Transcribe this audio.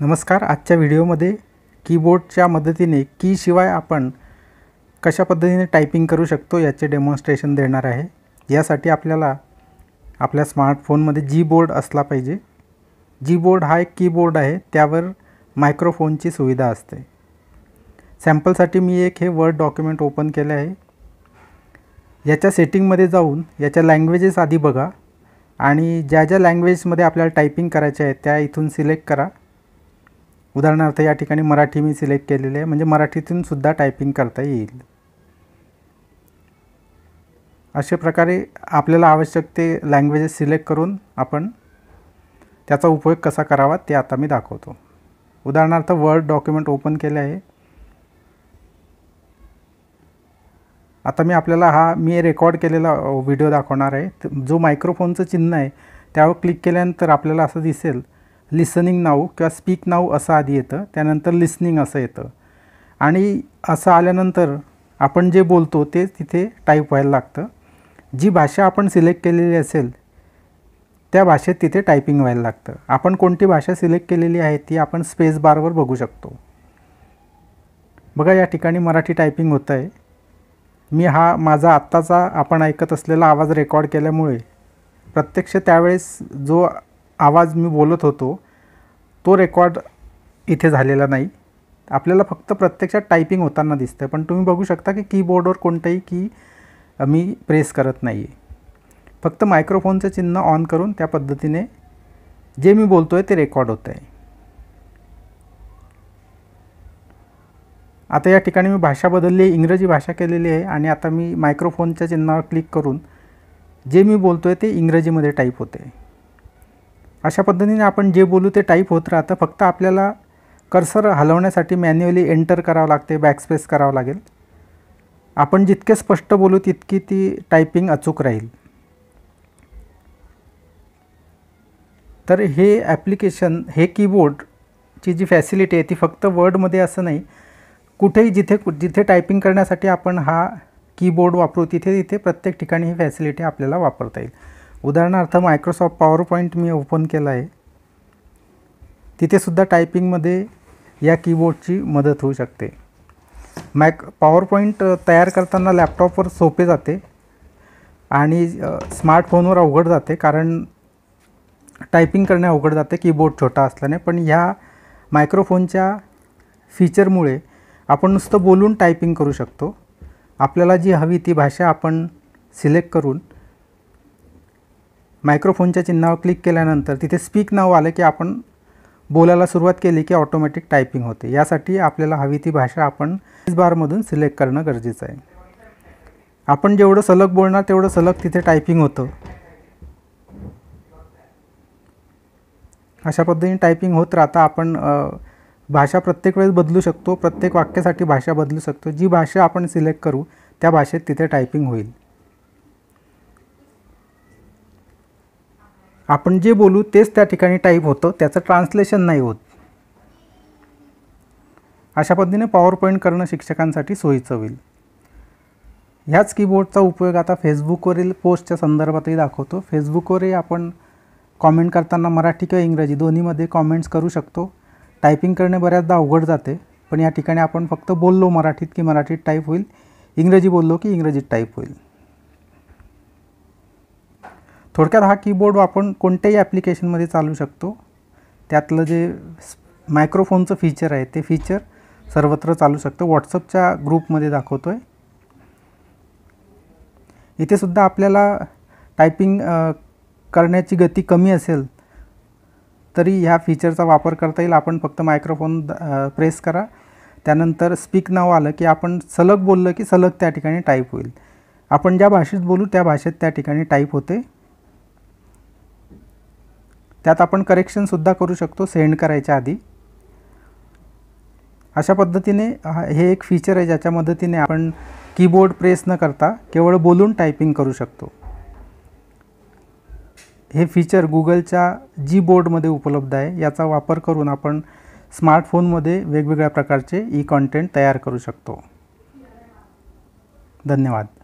नमस्कार आजच्या व्हिडिओमध्ये कीबोर्डच्या मदतीने की शिवाय आपण कशा पद्धतीने टायपिंग करू शकतो याचे डेमॉन्स्ट्रेशन देणार आहे यासाठी आपल्याला आपल्या स्मार्टफोनमध्ये जी बोर्ड असला पाहिजे जी बोर्ड हा एक कीबोर्ड आहे त्यावर मायक्रोफोनची सुविधा असते सॅम्पलसाठी मी एक हे वर्ड डॉक्युमेंट ओपन केले आहे याच्या सेटिंगमध्ये जाऊन याच्या लँग्वेजेस आधी बघा आणि ज्या ज्या लँग्वेजमध्ये आपल्याला टायपिंग करायच्या आहे त्या इथून सिलेक्ट करा उदाहरणार्थ या ठिकाणी मराठी मी सिलेक्ट केलेली आहे म्हणजे मराठीतून सुद्धा टायपिंग करता येईल अशा प्रकारे आपल्याला आवश्यक ते लँग्वेजेस सिलेक्ट करून आपण त्याचा उपयोग कसा करावा ते आता मी दाखवतो उदाहरणार्थ वर्ड डॉक्युमेंट ओपन केले आहे आता मी आपल्याला हा मी रेकॉर्ड केलेला व्हिडिओ दाखवणार आहे जो मायक्रोफोनचं चिन्ह आहे त्यावर क्लिक केल्यानंतर आपल्याला असं दिसेल लिसनिंग नाऊ किंवा स्पीक नाऊ असं आधी येतं त्यानंतर लिसनिंग असं येतं आणि असं आल्यानंतर आपण जे बोलतो ते तिथे टाईप व्हायला लागतं जी भाषा आपण सिलेक्ट केलेली असेल त्या भाषेत तिथे टायपिंग व्हायला लागतं आपण कोणती भाषा सिलेक्ट केलेली आहे ती आपण स्पेस बारवर बघू शकतो बघा या ठिकाणी मराठी टायपिंग होतं आहे मी हा माझा आत्ताचा आपण ऐकत असलेला आवाज रेकॉर्ड केल्यामुळे प्रत्यक्ष त्यावेळेस जो आवाज मी बोलत होतो तो रेकॉर्ड इथे झालेला नाही आपल्याला फक्त प्रत्यक्षात टायपिंग होताना दिसतं पण तुम्ही बघू शकता की कीबोर्डवर कोणतंही की मी प्रेस करत नाही आहे फक्त मायक्रोफोनचं चिन्ह ऑन करून त्या पद्धतीने जे मी बोलतो आहे ते रेकॉर्ड होत आहे आता या ठिकाणी मी भाषा बदलली आहे इंग्रजी भाषा केलेली आहे आणि आता मी मायक्रोफोनच्या चिन्हावर क्लिक करून जे मी बोलतो आहे ते इंग्रजीमध्ये टाईप होते अशा पद्धतीने आपण जे बोलू ते टाईप होत राहतं फक्त आपल्याला कर्सर हलवण्यासाठी मॅन्युअली एंटर करावं लागते बॅकस्पेस करावं लागेल आपण जितके स्पष्ट बोलू तितकी ती टायपिंग अचूक राहील तर हे ॲप्लिकेशन हे कीबोर्डची जी फॅसिलिटी आहे ती फक्त वर्डमध्ये असं नाही कुठेही जिथे जिथे टायपिंग करण्यासाठी आपण हा कीबोर्ड वापरू तिथे तिथे प्रत्येक ठिकाणी ही फॅसिलिटी आपल्याला वापरता येईल उदाहरणार्थ मायक्रोसॉफ्ट पॉवर पॉईंट मी ओपन केला आहे तिथेसुद्धा टायपिंगमध्ये या कीबोर्डची मदत होऊ शकते मॅक पॉवर पॉईंट तयार करताना लॅपटॉपवर सोपे जाते आणि स्मार्टफोनवर अवघड जाते कारण टायपिंग करणे अवघड जाते कीबोर्ड छोटा असल्याने पण ह्या मायक्रोफोनच्या फीचरमुळे आपण नुसतं बोलून टायपिंग करू शकतो आपल्याला जी हवी ती भाषा आपण सिलेक्ट करून मायक्रोफोनच्या चिन्हावर क्लिक केल्यानंतर तिथे स्पीक नाव आलं की आपण बोलायला सुरुवात केली की ऑटोमॅटिक टायपिंग होते यासाठी आपल्याला हवी ती भाषा आपण बारमधून सिलेक्ट करणं गरजेचं आहे आपण जेवढं सलग बोलणार तेवढं सलग तिथे टायपिंग होतं अशा पद्धतीने टायपिंग होत राहता आपण भाषा प्रत्येक वेळेस बदलू शकतो प्रत्येक वाक्यासाठी भाषा बदलू शकतो जी भाषा आपण सिलेक्ट करू त्या भाषेत तिथे टायपिंग होईल आपण जे बोलू तेच त्या ठिकाणी टाईप होतं त्याचं ट्रान्सलेशन नाही होत अशा पद्धतीने पॉवर पॉईंट करणं शिक्षकांसाठी सोयीचं होईल ह्याच कीबोर्डचा उपयोग आता फेसबुकवरील पोस्टच्या संदर्भातही दाखवतो फेसबुकवरही आपण कॉमेंट करताना मराठी किंवा इंग्रजी दोन्हीमध्ये कॉमेंट्स करू शकतो टायपिंग करणे बऱ्याचदा अवघड जाते पण या ठिकाणी आपण फक्त बोललो मराठीत की मराठीत टाईप होईल इंग्रजी बोललो की इंग्रजीत टाईप होईल थोडक्यात हा कीबोर्ड आपण कोणत्याही ॲप्लिकेशनमध्ये चालू शकतो त्यातलं जे मायक्रोफोनचं फीचर आहे ते फीचर सर्वत्र चालू शकतं व्हॉट्सअपच्या ग्रुपमध्ये दाखवतो आहे इथेसुद्धा आपल्याला टायपिंग करण्याची गती कमी असेल तरी ह्या फीचरचा वापर करता येईल आपण फक्त मायक्रोफोन प्रेस करा त्यानंतर स्पीक नाव आलं की आपण सलग बोललं की सलग त्या ठिकाणी टाईप होईल आपण ज्या भाषेत बोलू त्या भाषेत त्या ठिकाणी टाईप होते त्यात आपण करेक्शनसुद्धा करू शकतो सेंड करायच्या आधी अशा पद्धतीने हे एक फीचर आहे ज्याच्या मदतीने आपण कीबोर्ड प्रेस न करता केवळ बोलून टायपिंग करू शकतो हे फीचर गुगलच्या जी बोर्डमध्ये उपलब्ध आहे याचा वापर करून आपण स्मार्टफोनमध्ये वेगवेगळ्या प्रकारचे ई कॉन्टेंट तयार करू शकतो धन्यवाद